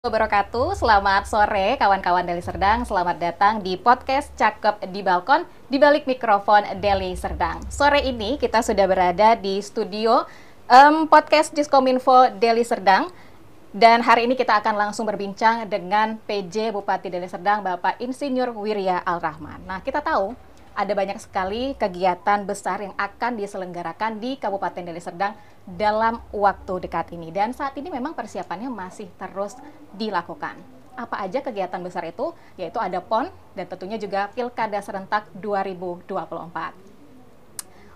wabarakatuh. Selamat sore kawan-kawan Deli Serdang. Selamat datang di podcast Cakep di Balkon di balik mikrofon Deli Serdang. Sore ini kita sudah berada di studio um, podcast Diskominfo Deli Serdang. Dan hari ini kita akan langsung berbincang dengan PJ Bupati Deli Serdang, Bapak Insinyur Wirya Al Rahman. Nah, kita tahu ada banyak sekali kegiatan besar yang akan diselenggarakan di Kabupaten Deli Serdang dalam waktu dekat ini. Dan saat ini memang persiapannya masih terus dilakukan. Apa aja kegiatan besar itu? Yaitu ada PON dan tentunya juga Pilkada Serentak 2024.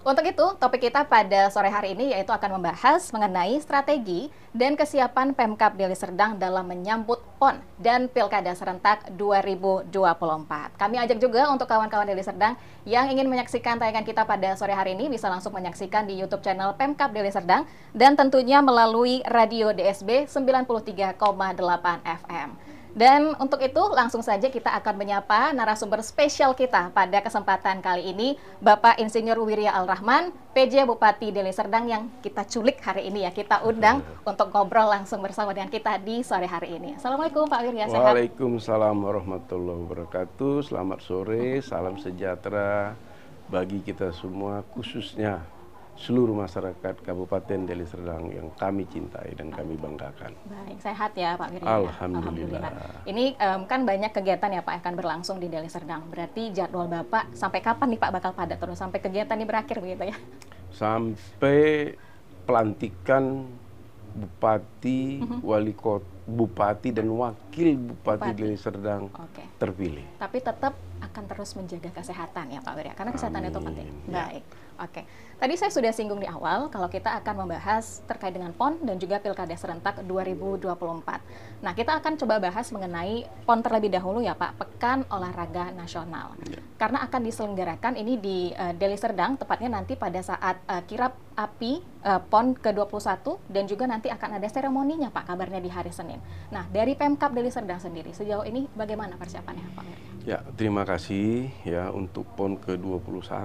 Untuk itu, topik kita pada sore hari ini yaitu akan membahas mengenai strategi dan kesiapan Pemkap Deli Serdang dalam menyambut PON dan Pilkada Serentak 2024. Kami ajak juga untuk kawan-kawan Deli Serdang yang ingin menyaksikan tayangan kita pada sore hari ini bisa langsung menyaksikan di YouTube channel Pemkap Deli Serdang dan tentunya melalui radio DSB 93,8 FM. Dan untuk itu langsung saja kita akan menyapa narasumber spesial kita pada kesempatan kali ini Bapak Insinyur Wirya Al-Rahman, PJ Bupati Deli Serdang yang kita culik hari ini ya, kita undang untuk ngobrol langsung bersama dengan kita di sore hari ini. Assalamualaikum Pak Wirya, sehat? Waalaikumsalam warahmatullahi wabarakatuh, selamat sore, salam sejahtera bagi kita semua khususnya seluruh masyarakat Kabupaten Deli Serdang yang kami cintai dan kami banggakan. Baik, sehat ya Pak Wirya. Ya? Alhamdulillah. Alhamdulillah. Ini um, kan banyak kegiatan ya Pak akan berlangsung di Deli Serdang. Berarti jadwal Bapak sampai kapan nih Pak bakal padat terus sampai kegiatan ini berakhir begitu ya? Sampai pelantikan bupati, mm -hmm. wali kota bupati dan wakil bupati, Deli Serdang okay. terpilih. Tapi tetap akan terus menjaga kesehatan ya Pak Wirya, karena kesehatan Amin. itu penting. Ya. Oke, tadi saya sudah singgung di awal kalau kita akan membahas terkait dengan PON dan juga Pilkada Serentak 2024. Nah, kita akan coba bahas mengenai PON terlebih dahulu ya Pak, Pekan Olahraga Nasional. Ya. Karena akan diselenggarakan ini di uh, Deli Serdang, tepatnya nanti pada saat uh, kirap api uh, PON ke-21 dan juga nanti akan ada seremoninya Pak, kabarnya di hari Senin kemarin. Nah, dari Pemkap Deli Serdang sendiri sejauh ini bagaimana persiapannya Pak Ya, terima kasih ya untuk PON ke-21 uh -huh.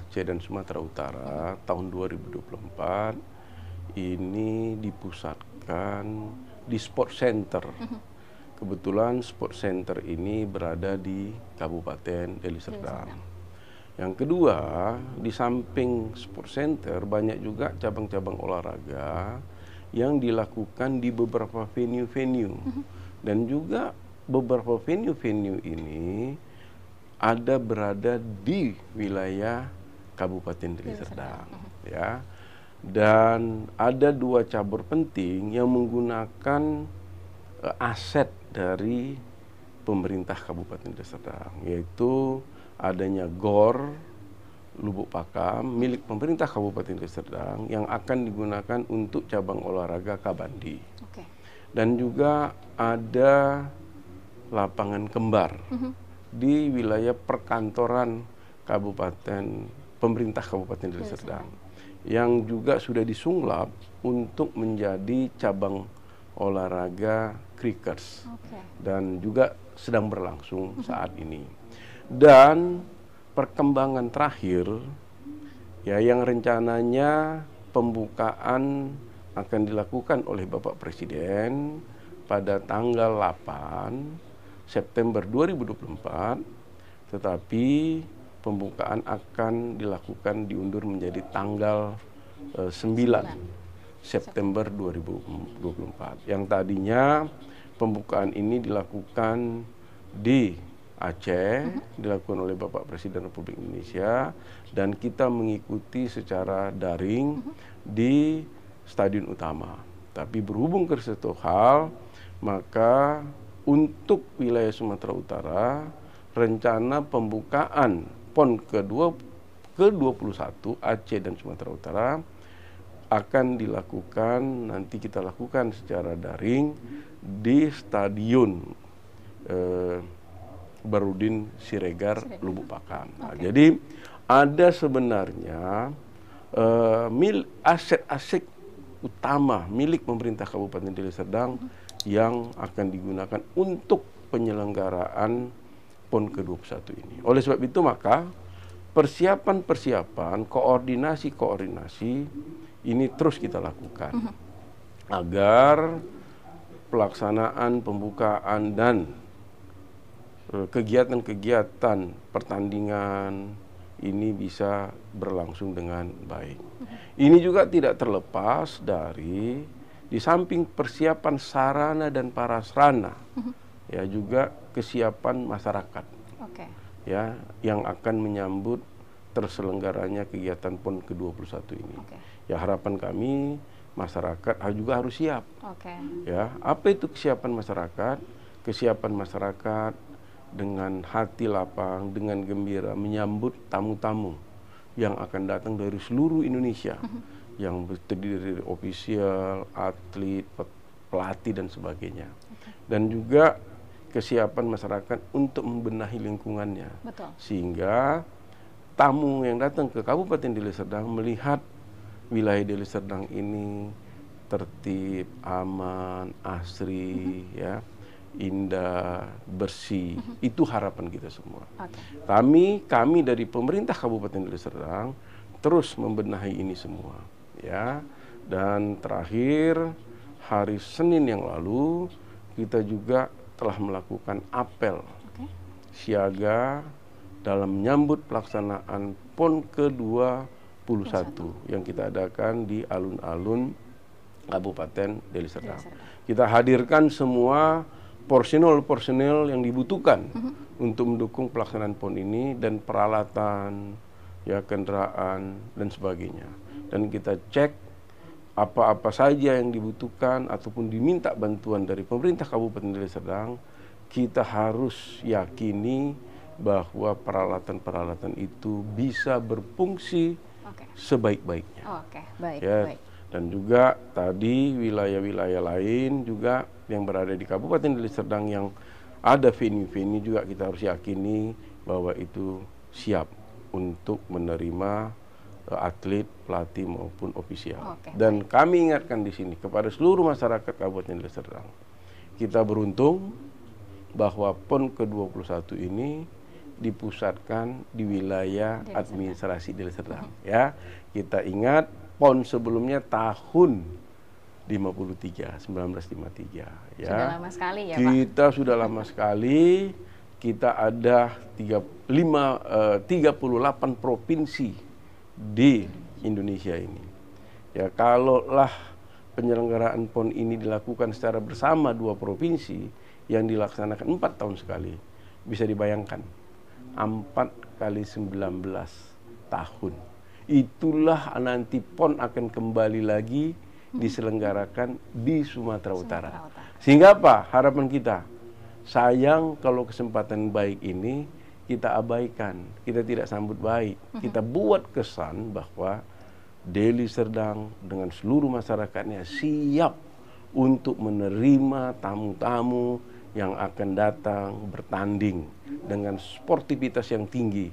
Aceh dan Sumatera Utara uh -huh. tahun 2024 ini dipusatkan di Sport Center. Mm-hmm. Kebetulan Sport Center ini berada di Kabupaten Deli Serdang. Yang kedua, di samping sport center banyak juga cabang-cabang olahraga yang dilakukan di beberapa venue-venue. Mhm. Dan juga beberapa venue-venue ini ada berada di wilayah Kabupaten Deli Serdang. Mhm. Ya. Dan ada dua cabur penting yang menggunakan eh, aset dari pemerintah Kabupaten Deli Serdang, yaitu adanya GOR, Lubuk Pakam milik pemerintah Kabupaten Deli Serdang yang akan digunakan untuk cabang olahraga Kabandi. Okay. Dan juga ada lapangan kembar mm -hmm. di wilayah perkantoran Kabupaten pemerintah Kabupaten Deli Serdang yang juga sudah disunglap untuk menjadi cabang olahraga crickets okay. dan juga sedang berlangsung mm -hmm. saat ini. Dan perkembangan terakhir ya yang rencananya pembukaan akan dilakukan oleh Bapak Presiden pada tanggal 8 September 2024 tetapi pembukaan akan dilakukan diundur menjadi tanggal 9 eh, September 2024 yang tadinya pembukaan ini dilakukan di Aceh mm-hmm. dilakukan oleh Bapak Presiden Republik Indonesia dan kita mengikuti secara daring mm-hmm. di stadion utama. Tapi berhubung ke satu hal, maka untuk wilayah Sumatera Utara rencana pembukaan PON ke-21 Aceh dan Sumatera Utara akan dilakukan nanti kita lakukan secara daring mm-hmm. di stadion eh, Barudin Siregar Lubuk Pakam. Nah, Jadi ada sebenarnya uh, mil aset-aset utama milik pemerintah Kabupaten Deli Serdang mm -hmm. yang akan digunakan untuk penyelenggaraan PON ke-21 ini. Oleh sebab itu maka persiapan-persiapan, koordinasi-koordinasi ini terus kita lakukan mm -hmm. agar pelaksanaan pembukaan dan Eh, kegiatan-kegiatan pertandingan ini bisa berlangsung dengan baik. Mm-hmm. Ini juga tidak terlepas dari di samping persiapan sarana dan prasarana, mm-hmm. ya juga kesiapan masyarakat, okay. ya yang akan menyambut terselenggaranya kegiatan PON ke-21 ini. Okay. Ya harapan kami masyarakat juga harus siap. Okay. Ya, apa itu kesiapan masyarakat? Kesiapan masyarakat dengan hati lapang, dengan gembira menyambut tamu-tamu yang akan datang dari seluruh Indonesia mm-hmm. yang terdiri dari ofisial, atlet, pelatih dan sebagainya. Dan juga kesiapan masyarakat untuk membenahi lingkungannya. Betul. Sehingga tamu yang datang ke Kabupaten Deli Serdang melihat wilayah Deli Serdang ini tertib, aman, asri, mm -hmm. ya indah, bersih. Mm-hmm. Itu harapan kita semua. Kami kami dari pemerintah Kabupaten Deli Serdang terus membenahi ini semua, ya. Dan terakhir hari Senin yang lalu kita juga telah melakukan apel siaga dalam menyambut pelaksanaan PON ke-21 yang kita adakan di alun-alun Kabupaten Deli Serdang. Kita hadirkan semua personil-personil yang dibutuhkan mm-hmm. untuk mendukung pelaksanaan PON ini dan peralatan, ya kendaraan dan sebagainya. Dan kita cek apa-apa saja yang dibutuhkan ataupun diminta bantuan dari pemerintah Kabupaten Deli Serdang, kita harus yakini bahwa peralatan-peralatan itu bisa berfungsi okay. sebaik-baiknya. Oh, okay. baik, ya. baik. Dan juga tadi wilayah-wilayah lain juga yang berada di Kabupaten Deli Serdang yang ada venue-venue juga kita harus yakini bahwa itu siap untuk menerima e, atlet, pelatih maupun ofisial. Okay. Dan kami ingatkan di sini kepada seluruh masyarakat Kabupaten Deli Serdang. Kita beruntung bahwa PON ke-21 ini dipusatkan di wilayah administrasi Deli Serdang. Ya, kita ingat PON sebelumnya tahun 53 1953 ya. Sudah lama sekali ya Pak. Kita sudah lama sekali. Kita ada 35 eh, 38 provinsi di Indonesia ini. Ya kalaulah penyelenggaraan PON ini dilakukan secara bersama dua provinsi yang dilaksanakan empat tahun sekali. Bisa dibayangkan empat kali 19 tahun. Itulah nanti PON akan kembali lagi Hmm. diselenggarakan di Sumatera, Utara. Sehingga apa? Harapan kita. Sayang kalau kesempatan baik ini kita abaikan, kita tidak sambut baik. Hmm. Kita buat kesan bahwa Deli Serdang dengan seluruh masyarakatnya siap untuk menerima tamu-tamu yang akan datang bertanding dengan sportivitas yang tinggi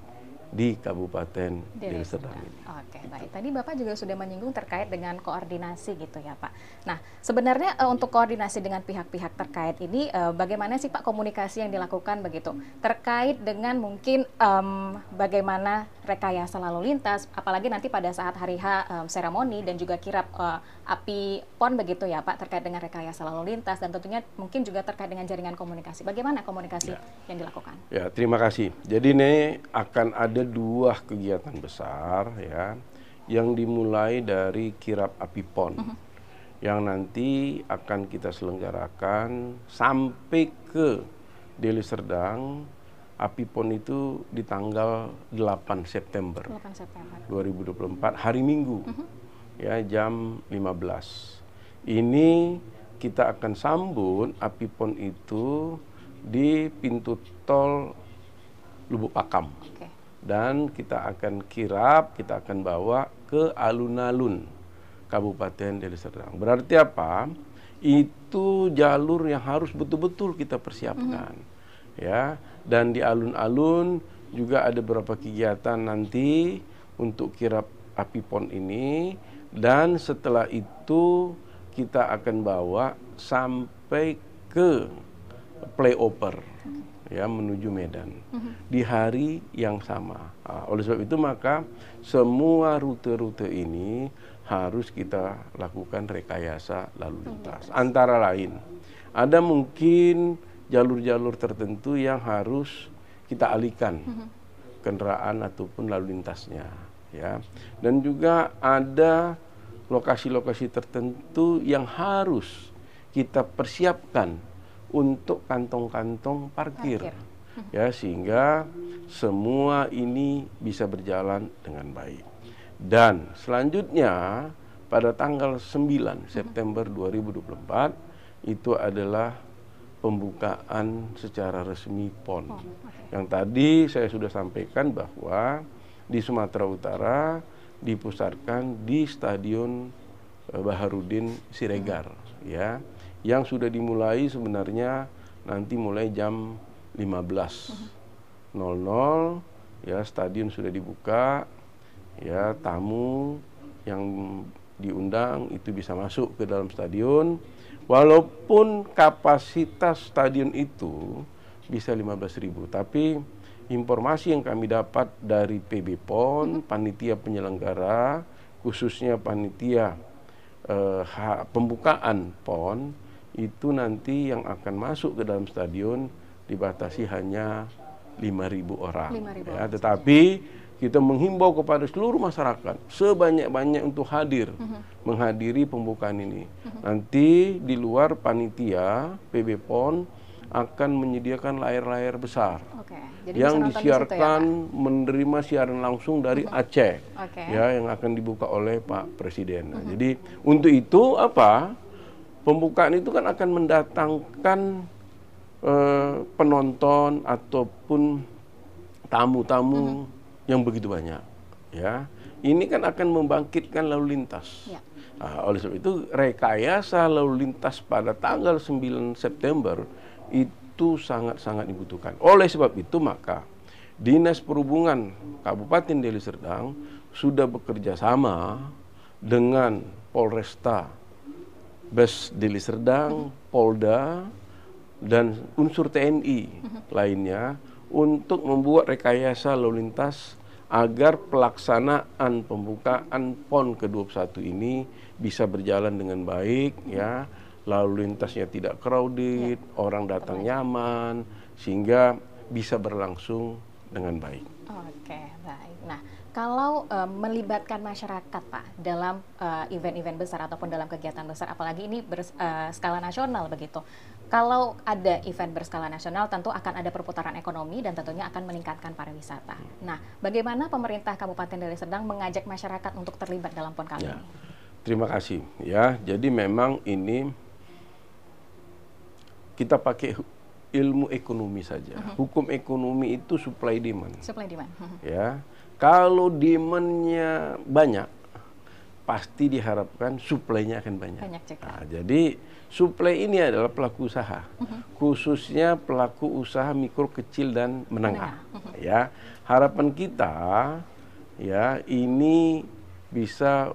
di Kabupaten Deli Serdang. Oke, baik. Tadi Bapak juga sudah menyinggung terkait dengan koordinasi gitu ya, Pak. Nah, sebenarnya uh, untuk koordinasi dengan pihak-pihak terkait ini uh, bagaimana sih Pak komunikasi yang dilakukan begitu? Terkait dengan mungkin um, bagaimana rekayasa lalu lintas, apalagi nanti pada saat hari H um, seremoni dan juga kirap uh, api PON begitu ya, Pak, terkait dengan rekayasa lalu lintas dan tentunya mungkin juga terkait dengan jaringan komunikasi. Bagaimana komunikasi ya. yang dilakukan? Ya, terima kasih. Jadi ini akan ada ada dua kegiatan besar ya yang dimulai dari kirap api pon uh mhm. -huh. yang nanti akan kita selenggarakan sampai ke Deli Serdang api pon itu di tanggal 8 September, 8 September. 2024 hari Minggu uh mhm. -huh. ya jam 15 ini kita akan sambut api pon itu di pintu tol Lubuk Pakam dan kita akan kirap, kita akan bawa ke alun-alun Kabupaten Deli Serdang. Berarti apa? Itu jalur yang harus betul-betul kita persiapkan. Mm -hmm. Ya, dan di alun-alun juga ada beberapa kegiatan nanti untuk kirap api pon ini dan setelah itu kita akan bawa sampai ke playover ya menuju Medan mm-hmm. di hari yang sama. Nah, oleh sebab itu maka semua rute-rute ini harus kita lakukan rekayasa lalu mm-hmm. lintas. Antara lain ada mungkin jalur-jalur tertentu yang harus kita alihkan mm-hmm. kendaraan ataupun lalu lintasnya ya. Dan juga ada lokasi-lokasi tertentu yang harus kita persiapkan untuk kantong-kantong parkir. parkir. Ya, sehingga semua ini bisa berjalan dengan baik. Dan selanjutnya pada tanggal 9 September 2024 itu adalah pembukaan secara resmi PON. Yang tadi saya sudah sampaikan bahwa di Sumatera Utara dipusatkan di Stadion eh, Baharudin Siregar hmm. ya yang sudah dimulai sebenarnya nanti mulai jam 15.00 ya stadion sudah dibuka ya tamu yang diundang itu bisa masuk ke dalam stadion walaupun kapasitas stadion itu bisa 15.000 tapi informasi yang kami dapat dari PB PON, mhm. panitia penyelenggara, khususnya panitia eh, pembukaan PON, itu nanti yang akan masuk ke dalam stadion dibatasi hanya 5.000 orang. 5 ya, tetapi kita menghimbau kepada seluruh masyarakat sebanyak-banyak untuk hadir uh mhm. -huh. menghadiri pembukaan ini. Uh mhm. -huh. Nanti di luar panitia PB PON akan menyediakan layar-layar besar okay. Jadi yang disiarkan di situ ya, menerima siaran langsung dari uh mhm. -huh. Aceh okay. ya yang akan dibuka oleh Pak Presiden. uh nah, -huh. Jadi untuk itu apa? Pembukaan itu kan akan mendatangkan eh, penonton ataupun tamu-tamu mm -hmm. yang begitu banyak, ya. Ini kan akan membangkitkan lalu lintas. Ya. Nah, oleh sebab itu rekayasa lalu lintas pada tanggal 9 September itu sangat-sangat dibutuhkan. Oleh sebab itu maka Dinas Perhubungan Kabupaten Deli Serdang sudah bekerja sama dengan Polresta Bes Dili Serdang, mm-hmm. Polda, dan unsur TNI mm-hmm. lainnya untuk membuat rekayasa lalu lintas agar pelaksanaan pembukaan PON ke-21 ini bisa berjalan dengan baik ya. Lalu lintasnya tidak crowded, ya. orang datang nyaman sehingga bisa berlangsung dengan baik. Oke, baik. Nah, kalau uh, melibatkan masyarakat Pak dalam eh, event-event uh, besar ataupun dalam kegiatan besar apalagi ini berskala eh, uh, nasional begitu. Kalau ada event berskala nasional tentu akan ada perputaran ekonomi dan tentunya akan meningkatkan pariwisata. Iya. Nah, bagaimana pemerintah Kabupaten Deli Serdang mengajak masyarakat untuk terlibat dalam PON kali ya. ini? Terima kasih ya. Jadi memang ini kita pakai ilmu ekonomi saja. Mm -hmm. Hukum ekonomi itu supply demand. Supply demand. Mm -hmm. Ya, kalau demandnya banyak, pasti diharapkan suplainya akan banyak. banyak juga. nah, jadi suplai ini adalah pelaku usaha, uh mhm. -huh. khususnya pelaku usaha mikro kecil dan menengah. Uh -huh. Mhm. Ya, harapan kita ya ini bisa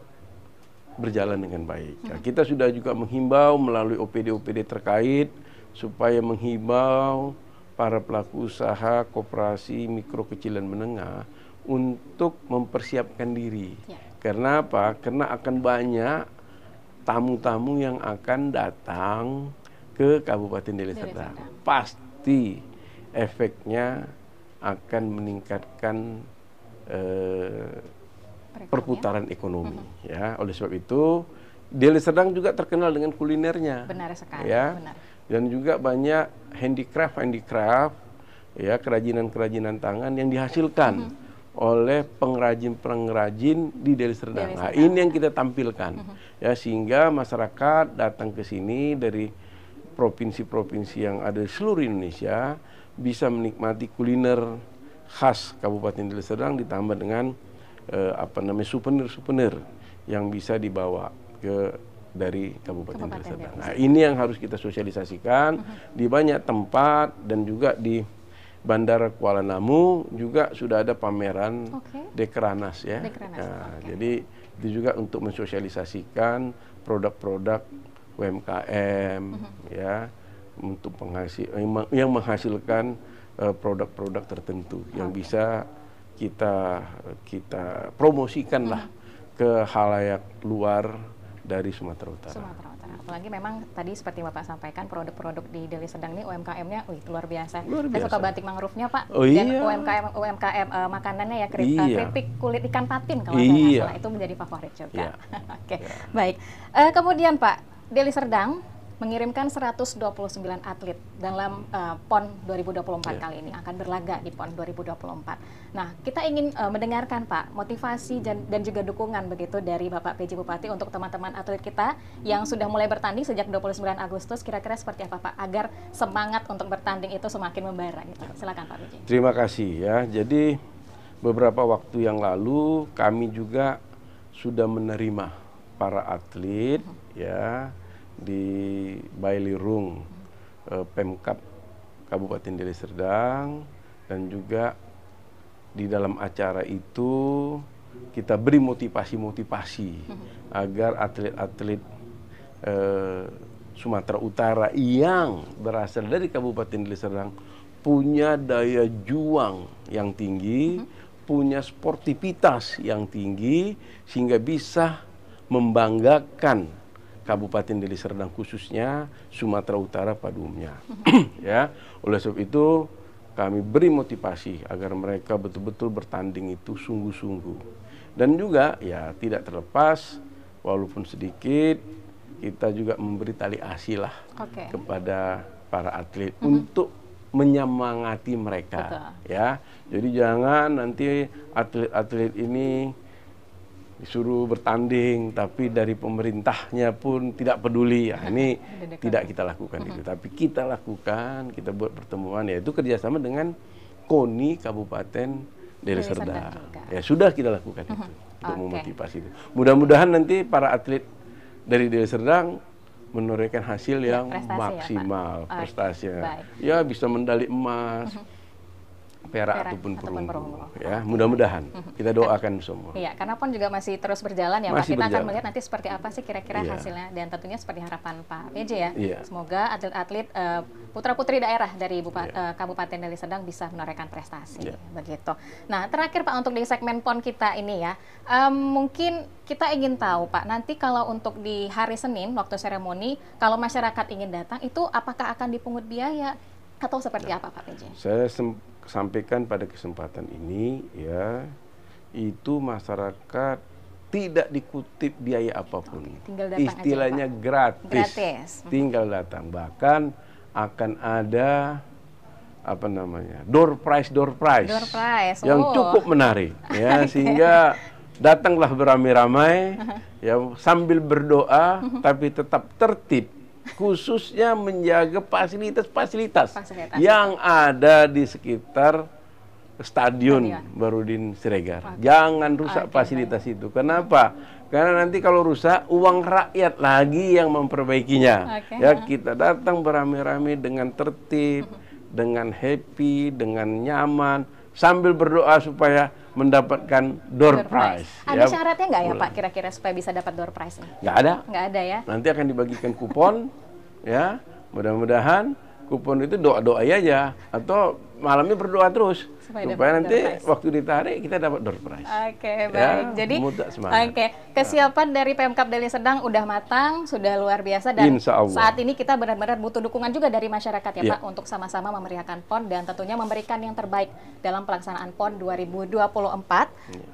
berjalan dengan baik. Ya, mhm. kita sudah juga menghimbau melalui OPD-OPD terkait supaya menghimbau para pelaku usaha, koperasi, mikro, kecil, dan menengah untuk mempersiapkan diri. Ya. Karena apa? Karena akan banyak tamu-tamu yang akan datang ke Kabupaten Deli Serdang. Pasti efeknya akan meningkatkan eh, perputaran ekonomi. Mm -hmm. Ya, oleh sebab itu Deli Serdang juga terkenal dengan kulinernya. Benar sekali. Ya. Benar dan juga banyak handicraft handicraft ya kerajinan-kerajinan tangan yang dihasilkan mm-hmm. oleh pengrajin-pengrajin di Deli Serdang. Nah, ini yang kita tampilkan mm-hmm. ya sehingga masyarakat datang ke sini dari provinsi-provinsi yang ada di seluruh Indonesia bisa menikmati kuliner khas Kabupaten Deli Serdang ditambah dengan eh, apa namanya souvenir-souvenir yang bisa dibawa ke dari Kabupaten, Kabupaten Serdang. Ya. Nah, ini yang harus kita sosialisasikan uh -huh. di banyak tempat dan juga di Bandara Kuala Namu juga sudah ada pameran okay. Dekranas ya. Dekranas. Nah, okay. Jadi itu juga untuk mensosialisasikan produk-produk UMKM uh -huh. ya untuk penghasil yang menghasilkan e, produk-produk uh, tertentu okay. yang bisa kita kita promosikan uh -huh. ke halayak luar dari Sumatera Utara. Sumatera Utara. Apalagi memang tadi seperti Bapak sampaikan produk-produk di Deli Serdang ini UMKM-nya wih luar biasa. Luar biasa. Saya suka batik mangrove-nya, Pak. Oh, iya. Dan UMKM UMKM uh, eh, makanannya ya keripik iya. Eh, keripik kulit ikan patin kalau iya. saya salah itu menjadi favorit juga. Iya. Oke. Okay. Iya. Baik. Uh, kemudian Pak, Deli Serdang mengirimkan 129 atlet dalam uh, PON 2024 yeah. Iya. kali ini akan berlaga di PON 2024. Nah, kita ingin uh, mendengarkan Pak motivasi dan, dan juga dukungan begitu dari Bapak PJ Bupati untuk teman-teman atlet kita yang sudah mulai bertanding sejak 29 Agustus kira-kira seperti apa Pak agar semangat untuk bertanding itu semakin membara gitu. Silakan Pak PJ. Terima kasih ya. Jadi beberapa waktu yang lalu kami juga sudah menerima para atlet hmm. ya di Bailirung, eh, Pemkap Kabupaten Deli Serdang dan juga di dalam acara itu kita beri motivasi-motivasi hmm. agar atlet-atlet eh, Sumatera Utara yang berasal dari Kabupaten Deli Serdang punya daya juang yang tinggi, hmm. punya sportivitas yang tinggi sehingga bisa membanggakan Kabupaten Deli Serdang khususnya Sumatera Utara pada umumnya. ya, oleh sebab itu kami beri motivasi agar mereka betul-betul bertanding itu sungguh-sungguh. Dan juga ya tidak terlepas walaupun sedikit kita juga memberi tali asih lah okay. kepada para atlet mm -hmm. untuk menyemangati mereka Betul. ya. Jadi jangan nanti atlet-atlet ini disuruh bertanding tapi dari pemerintahnya pun tidak peduli ya ini tidak kita lakukan itu tapi kita lakukan kita buat pertemuan yaitu kerjasama dengan KONI Kabupaten Deli Serdang ya sudah kita lakukan itu untuk okay. memotivasi itu mudah-mudahan nanti para atlet dari Deli Serdang menorehkan hasil iya, yang prestasi ya, maksimal ya, ya bisa mendali emas perak, perak ataupun perunggu. Ya, mudah-mudahan kita iya. doakan semua. Iya, karena pon juga masih terus berjalan ya masih Pak. Kita berjalan. akan melihat nanti seperti apa sih kira-kira iya. hasilnya dan tentunya seperti harapan Pak PJ ya. Iya. Semoga atlet-atlet eh, putra-putri daerah dari Bupat, eh, Kabupaten Deli Serdang bisa menorehkan prestasi begitu. Nah, terakhir Pak untuk di segmen pon kita ini ya. Um, mungkin kita ingin tahu Pak, nanti kalau untuk di hari Senin waktu seremoni kalau masyarakat ingin datang itu apakah akan dipungut biaya atau seperti ya. apa Pak PJ? Saya sampaikan pada kesempatan ini ya itu masyarakat tidak dikutip biaya apapun. Oke, Istilahnya aja, Pak. gratis. gratis. Mm-hmm. Tinggal datang. Bahkan akan ada apa namanya? door price door price Door price. Yang oh. cukup menarik ya sehingga datanglah beramai-ramai ya sambil berdoa mm-hmm. tapi tetap tertib khususnya menjaga fasilitas-fasilitas yang ada di sekitar stadion, stadion. Barudin Siregar. Pak. Jangan rusak okay, fasilitas itu. Kenapa? Karena nanti kalau rusak uang rakyat lagi yang memperbaikinya. Okay. Ya kita datang beramai-ramai dengan tertib, dengan happy, dengan nyaman sambil berdoa supaya mendapatkan door, prize. Ada ya. syaratnya nggak ya Pak kira-kira supaya bisa dapat door prize? Nggak ada. Nggak ada ya. Nanti akan dibagikan kupon, ya. Mudah-mudahan kupon itu doa-doa aja atau malamnya berdoa terus supaya, supaya nanti waktu ditarik kita dapat door prize. Oke, okay, ya, baik. Ya, Jadi Oke, okay. kesiapan nah. dari Pemkap Deli Serdang udah matang, sudah luar biasa dan saat ini kita benar-benar butuh dukungan juga dari masyarakat ya, ya. Pak untuk sama-sama memeriahkan PON dan tentunya memberikan yang terbaik dalam pelaksanaan PON 2024 ya.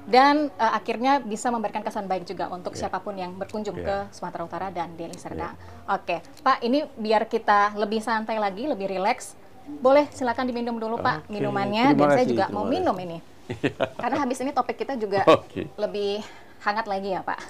dan uh, akhirnya bisa memberikan kesan baik juga untuk ya. siapapun yang berkunjung ya. ke Sumatera Utara dan Deli Serdang. Ya. Oke, okay. Pak, ini biar kita lebih santai lagi, lebih rileks boleh, silakan diminum dulu Pak okay. minumannya terima dan saya juga mau kasih. minum ini. Iya. Karena habis ini topik kita juga okay. lebih hangat lagi ya Pak.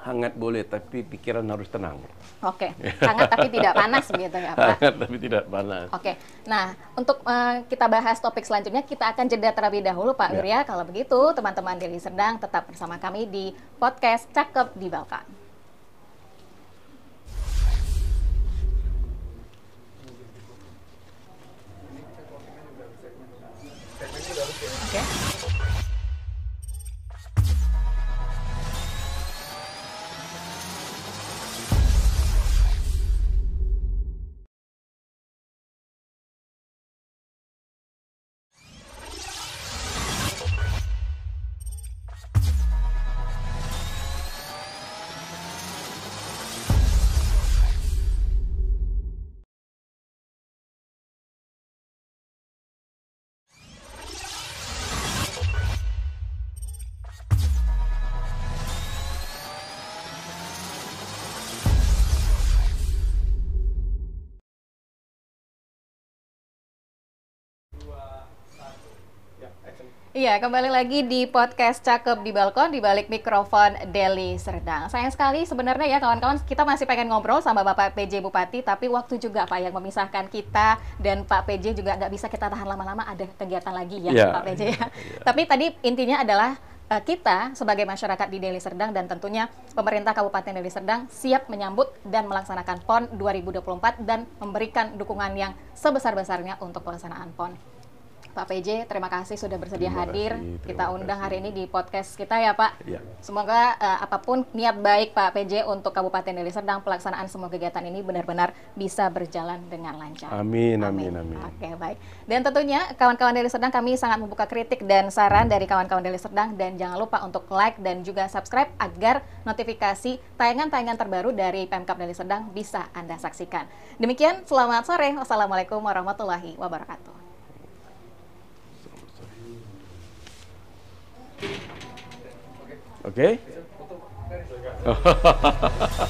hangat boleh, tapi pikiran harus tenang. Oke, okay. hangat tapi tidak panas begitu ya Pak. Hangat tapi tidak panas. Oke, okay. nah untuk uh, kita bahas topik selanjutnya kita akan jeda terlebih dahulu Pak ya. Kalau begitu teman-teman dari Serdang tetap bersama kami di podcast Cakep di Balkan. Iya, kembali lagi di podcast Cakep di Balkon di balik mikrofon Deli Serdang. Sayang sekali sebenarnya ya kawan-kawan kita masih pengen ngobrol sama Bapak PJ Bupati tapi waktu juga Pak yang memisahkan kita dan Pak PJ juga nggak bisa kita tahan lama-lama ada kegiatan lagi ya iya. ya Pak PJ ya. ya. Tapi tadi intinya adalah eh, kita sebagai masyarakat di Deli Serdang dan tentunya pemerintah Kabupaten Deli Serdang siap menyambut dan melaksanakan PON 2024 dan memberikan dukungan yang sebesar-besarnya untuk pelaksanaan PON. Pak PJ, terima kasih sudah bersedia kasih, hadir. kita undang hari ini di podcast kita ya Pak. Ya. Semoga uh, apapun niat baik Pak PJ untuk Kabupaten Deli Serdang pelaksanaan semua kegiatan ini benar-benar bisa berjalan dengan lancar. Amin, amin, amin. amin. Oke, baik. Dan tentunya kawan-kawan Deli Serdang kami sangat membuka kritik dan saran hmm. dari kawan-kawan Deli Serdang dan jangan lupa untuk like dan juga subscribe agar notifikasi tayangan-tayangan terbaru dari Pemkap Deli Serdang bisa Anda saksikan. Demikian, selamat sore. Wassalamualaikum warahmatullahi wabarakatuh. Oke? Okay?